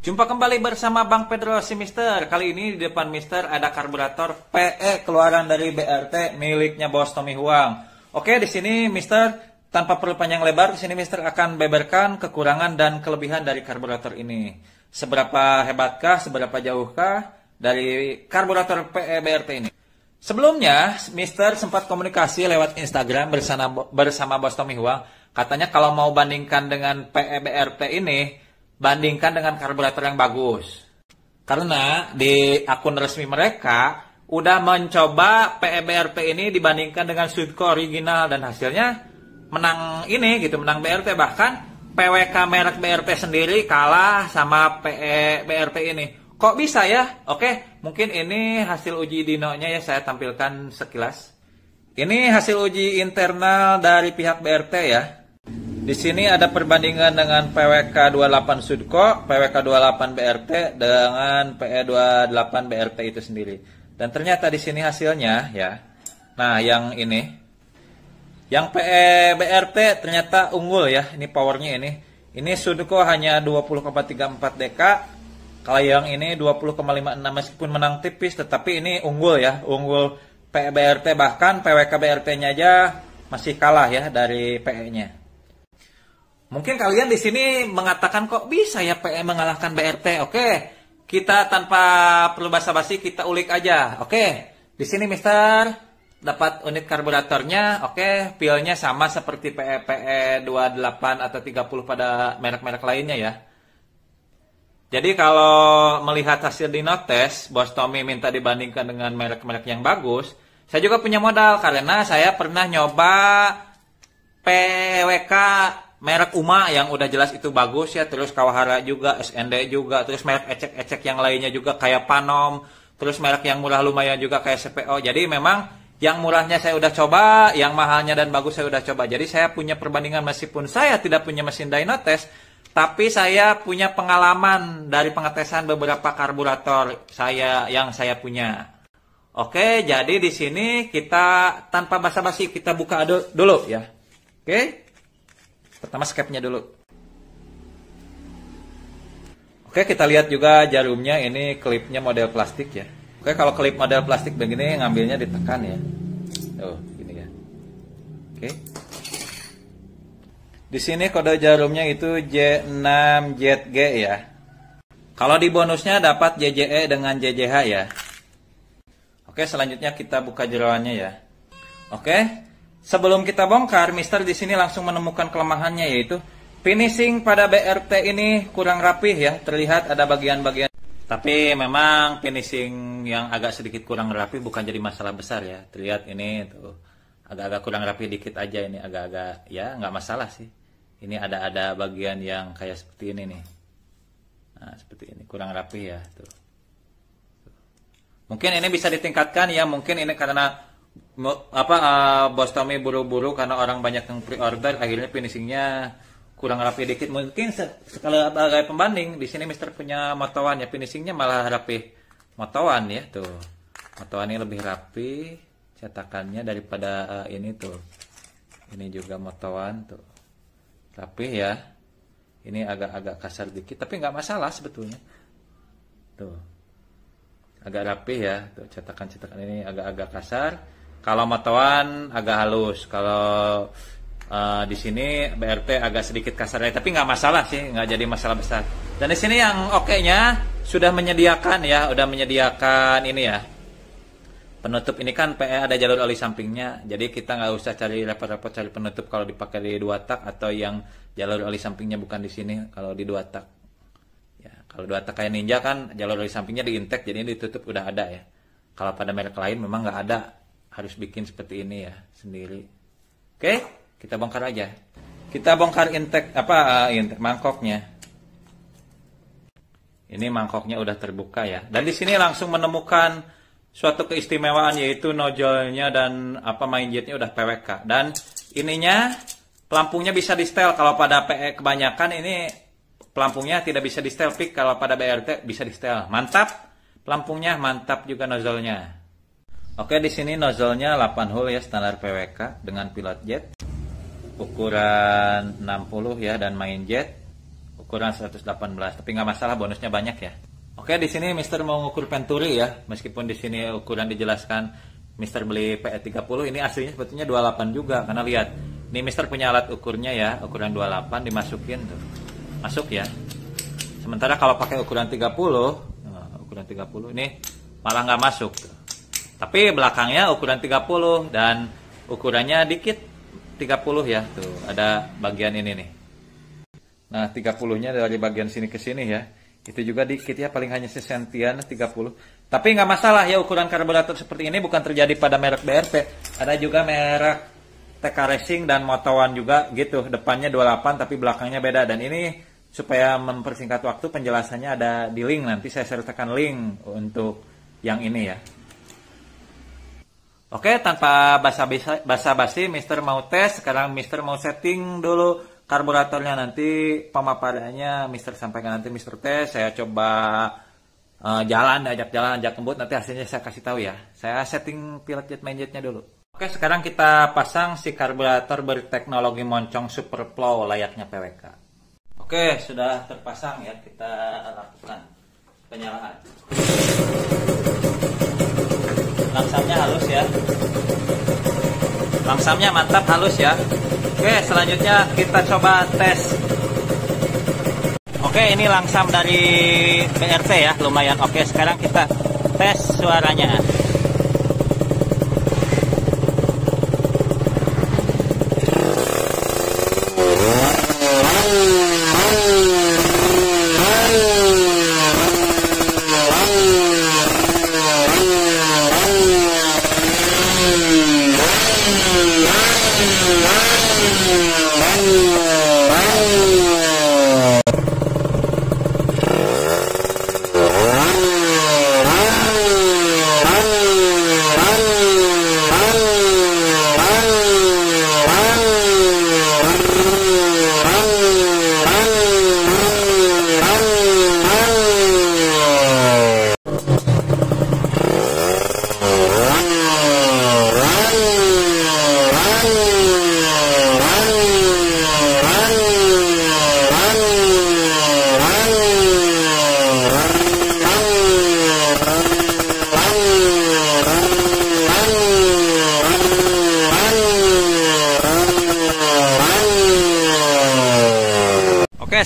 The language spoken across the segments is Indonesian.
Jumpa kembali bersama Bang Pedro si Mister. Kali ini di depan Mister ada karburator PE keluaran dari BRT miliknya Bos Tommy Huang. Oke, di sini Mister tanpa perlu panjang lebar, di sini Mister akan beberkan kekurangan dan kelebihan dari karburator ini. Seberapa hebatkah, seberapa jauhkah dari karburator PE BRT ini? Sebelumnya, Mister sempat komunikasi lewat Instagram bersama bersama Bos Tommy Huang. Katanya kalau mau bandingkan dengan PE BRT ini, bandingkan dengan karburator yang bagus. Karena di akun resmi mereka udah mencoba PEBRP e ini dibandingkan dengan Sudco original dan hasilnya menang ini gitu, menang BRP bahkan PWK merek BRP sendiri kalah sama PE ini. Kok bisa ya? Oke, mungkin ini hasil uji dinonya ya saya tampilkan sekilas. Ini hasil uji internal dari pihak BRT ya. Di sini ada perbandingan dengan PWK 28 Sudko, PWK 28 BRT dengan PE 28 BRT itu sendiri. Dan ternyata di sini hasilnya ya. Nah, yang ini yang PE BRT ternyata unggul ya. Ini powernya ini. Ini Sudko hanya 20,34 dk. Kalau yang ini 20,56 meskipun menang tipis tetapi ini unggul ya, unggul PE BRT bahkan PWK BRT-nya aja masih kalah ya dari PE-nya. Mungkin kalian di sini mengatakan kok bisa ya PM e mengalahkan BRT. Oke, kita tanpa perlu basa-basi kita ulik aja. Oke, di sini Mister dapat unit karburatornya. Oke, pilnya sama seperti PE 28 e atau 30 pada merek-merek lainnya ya. Jadi kalau melihat hasil di notes, Bos Tommy minta dibandingkan dengan merek-merek yang bagus, saya juga punya modal karena saya pernah nyoba PWK merek Uma yang udah jelas itu bagus ya, terus Kawahara juga, SND juga, terus merek ecek-ecek yang lainnya juga kayak Panom, terus merek yang murah lumayan juga kayak CPO. Jadi memang yang murahnya saya udah coba, yang mahalnya dan bagus saya udah coba. Jadi saya punya perbandingan meskipun saya tidak punya mesin Dyno test, tapi saya punya pengalaman dari pengetesan beberapa karburator saya yang saya punya. Oke, jadi di sini kita tanpa basa-basi kita buka dulu ya. Oke. Pertama skepnya dulu. Oke, kita lihat juga jarumnya. Ini klipnya model plastik ya. Oke, kalau klip model plastik begini ngambilnya ditekan ya. oh ini ya. Oke. Di sini kode jarumnya itu J6ZG ya. Kalau di bonusnya dapat JJE dengan JJH ya. Oke, selanjutnya kita buka jeroannya ya. Oke, Sebelum kita bongkar, Mister di sini langsung menemukan kelemahannya yaitu finishing pada BRT ini kurang rapih ya, terlihat ada bagian-bagian. Tapi memang finishing yang agak sedikit kurang rapih bukan jadi masalah besar ya. Terlihat ini tuh agak-agak kurang rapi dikit aja ini agak-agak ya nggak masalah sih. Ini ada ada bagian yang kayak seperti ini nih. Nah, seperti ini kurang rapi ya tuh. Mungkin ini bisa ditingkatkan ya, mungkin ini karena apa uh, bos Tommy buru-buru karena orang banyak yang pre-order akhirnya finishingnya kurang rapi dikit mungkin sekali sebagai pembanding di sini Mister punya motoan ya finishingnya malah rapi motoan ya tuh motowan ini lebih rapi cetakannya daripada uh, ini tuh ini juga motoan tuh rapi ya ini agak-agak kasar dikit tapi nggak masalah sebetulnya tuh agak rapi ya tuh cetakan-cetakan ini agak-agak kasar kalau matawan agak halus, kalau uh, di sini BRT agak sedikit kasar ya, tapi nggak masalah sih, nggak jadi masalah besar. Dan di sini yang oke-nya sudah menyediakan ya, udah menyediakan ini ya. Penutup ini kan PE ada jalur oli sampingnya, jadi kita nggak usah cari repot-repot cari penutup kalau dipakai di dua tak atau yang jalur oli sampingnya bukan di sini kalau di dua tak. Ya, kalau dua tak kayak Ninja kan jalur oli sampingnya di jadi jadi ditutup udah ada ya. Kalau pada merek lain memang nggak ada harus bikin seperti ini ya sendiri. Oke, kita bongkar aja. Kita bongkar intake apa eh, intake mangkoknya. Ini mangkoknya udah terbuka ya. Dan di sini langsung menemukan suatu keistimewaan yaitu nojolnya dan apa main jetnya udah PWK dan ininya pelampungnya bisa di setel kalau pada PE eh, kebanyakan ini pelampungnya tidak bisa di setel pik kalau pada BRT bisa di setel mantap pelampungnya mantap juga nozzle nya Oke, di sini nozzle-nya 8 hole ya standar PWK dengan pilot jet. Ukuran 60 ya dan main jet ukuran 118, tapi nggak masalah bonusnya banyak ya. Oke, di sini Mister mau ngukur venturi ya. Meskipun di sini ukuran dijelaskan Mister beli PE30 ini aslinya sebetulnya 28 juga karena lihat ini Mister punya alat ukurnya ya, ukuran 28 dimasukin tuh. Masuk ya. Sementara kalau pakai ukuran 30, nah, ukuran 30 ini malah nggak masuk tuh. Tapi belakangnya ukuran 30 dan ukurannya dikit 30 ya. Tuh, ada bagian ini nih. Nah, 30-nya dari bagian sini ke sini ya. Itu juga dikit ya, paling hanya sesentian 30. Tapi nggak masalah ya ukuran karburator seperti ini bukan terjadi pada merek BRP. Ada juga merek TK Racing dan Motawan juga gitu. Depannya 28 tapi belakangnya beda. Dan ini supaya mempersingkat waktu penjelasannya ada di link. Nanti saya sertakan link untuk yang ini ya. Oke, tanpa basa-basi, Mister mau tes, sekarang Mister mau setting dulu karburatornya nanti pemaparannya Mister sampaikan nanti Mister tes, saya coba uh, jalan, ajak jalan, ajak kembut, nanti hasilnya saya kasih tahu ya. Saya setting pilot jet main jetnya dulu. Oke, sekarang kita pasang si karburator berteknologi moncong super flow layaknya PWK. Oke, sudah terpasang ya, kita lakukan penyalaan langsamnya halus ya langsamnya mantap halus ya oke selanjutnya kita coba tes oke ini langsam dari BRT ya lumayan oke sekarang kita tes suaranya ¡Gracias!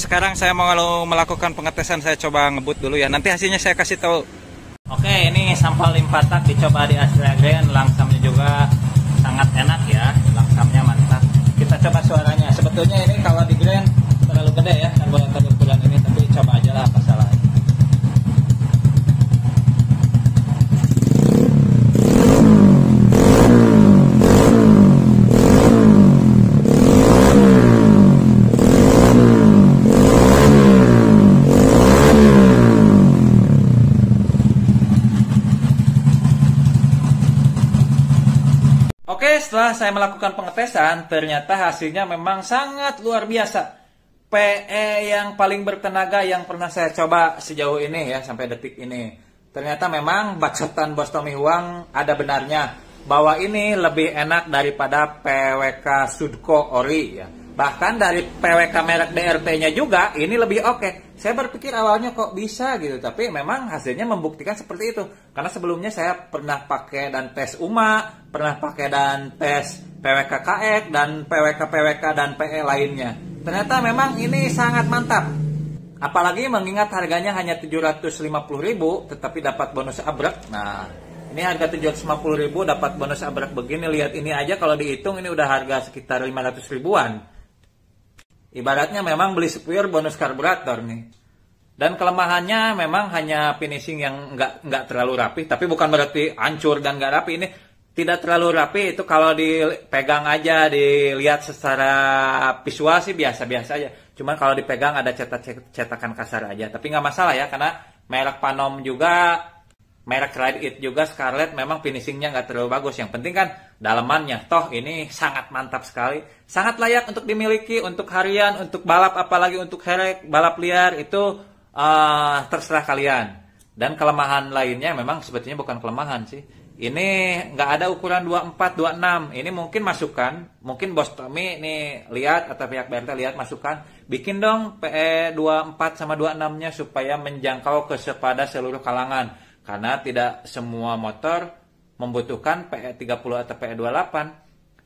sekarang saya mau kalau melakukan pengetesan saya coba ngebut dulu ya. Nanti hasilnya saya kasih tahu. Oke, ini sampel limpatak dicoba di Astragen, langsamnya juga sangat enak ya, langsamnya mantap. Kita coba suaranya. Sebetulnya ini kalau di setelah saya melakukan pengetesan, ternyata hasilnya memang sangat luar biasa. PE yang paling bertenaga yang pernah saya coba sejauh ini ya sampai detik ini. Ternyata memang bacotan Bos Tommy Huang ada benarnya bahwa ini lebih enak daripada PWK Sudko Ori ya. Bahkan dari PWK merek DRT-nya juga ini lebih oke. Okay. Saya berpikir awalnya kok bisa gitu, tapi memang hasilnya membuktikan seperti itu. Karena sebelumnya saya pernah pakai dan tes UMA, pernah pakai dan tes PWKKX dan PWK-PWK dan PE lainnya. Ternyata memang ini sangat mantap. Apalagi mengingat harganya hanya 750.000 tetapi dapat bonus abrak. Nah, ini harga 750.000 dapat bonus abrak begini lihat ini aja kalau dihitung ini udah harga sekitar 500 ribuan Ibaratnya memang beli spare bonus karburator nih. Dan kelemahannya memang hanya finishing yang nggak nggak terlalu rapi, tapi bukan berarti hancur dan nggak rapi ini tidak terlalu rapi itu kalau dipegang aja dilihat secara visual sih biasa-biasa aja. Cuman kalau dipegang ada cetak-cetakan kasar aja, tapi nggak masalah ya karena merek Panom juga merek Ride It juga Scarlett memang finishingnya nggak terlalu bagus. Yang penting kan dalemannya. Toh ini sangat mantap sekali. Sangat layak untuk dimiliki untuk harian, untuk balap apalagi untuk herek, balap liar itu uh, terserah kalian. Dan kelemahan lainnya memang sebetulnya bukan kelemahan sih. Ini nggak ada ukuran 24, 26. Ini mungkin masukan, mungkin Bos Tommy ini lihat atau pihak BRT lihat masukan. Bikin dong PE 24 sama 26-nya supaya menjangkau kepada seluruh kalangan karena tidak semua motor membutuhkan PE30 atau PE28.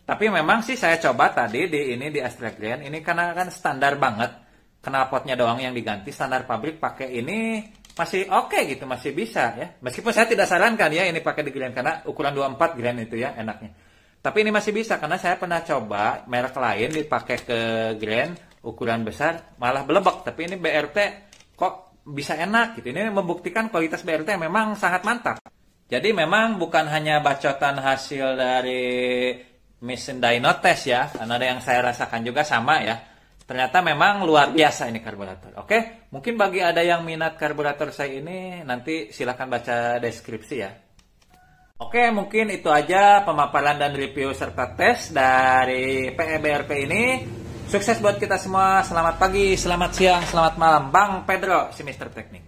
Tapi memang sih saya coba tadi di ini di Astra Grand ini karena kan standar banget. Knalpotnya doang yang diganti standar pabrik pakai ini masih oke okay gitu, masih bisa ya. Meskipun saya tidak sarankan ya ini pakai di Grand karena ukuran 24 Grand itu ya enaknya. Tapi ini masih bisa karena saya pernah coba merek lain dipakai ke Grand ukuran besar malah belebek tapi ini BRT kok bisa enak gitu. Ini membuktikan kualitas BRT yang memang sangat mantap. Jadi memang bukan hanya bacotan hasil dari mesin test ya, karena ada yang saya rasakan juga sama ya. Ternyata memang luar biasa ini karburator. Oke, mungkin bagi ada yang minat karburator saya ini nanti silahkan baca deskripsi ya. Oke, mungkin itu aja pemaparan dan review serta tes dari PEBRP e ini. Sukses buat kita semua. Selamat pagi, selamat siang, selamat malam. Bang Pedro, semester teknik.